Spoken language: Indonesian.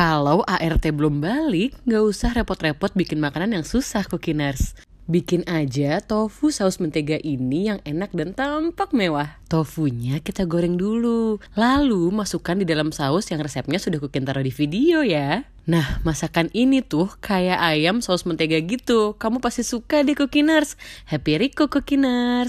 Kalau ART belum balik, nggak usah repot-repot bikin makanan yang susah kukiners. Bikin aja tofu saus mentega ini yang enak dan tampak mewah. Tofunya kita goreng dulu, lalu masukkan di dalam saus yang resepnya sudah kukin taruh di video ya. Nah, masakan ini tuh kayak ayam saus mentega gitu. Kamu pasti suka deh Kukiners. Happy Rico Kukiners.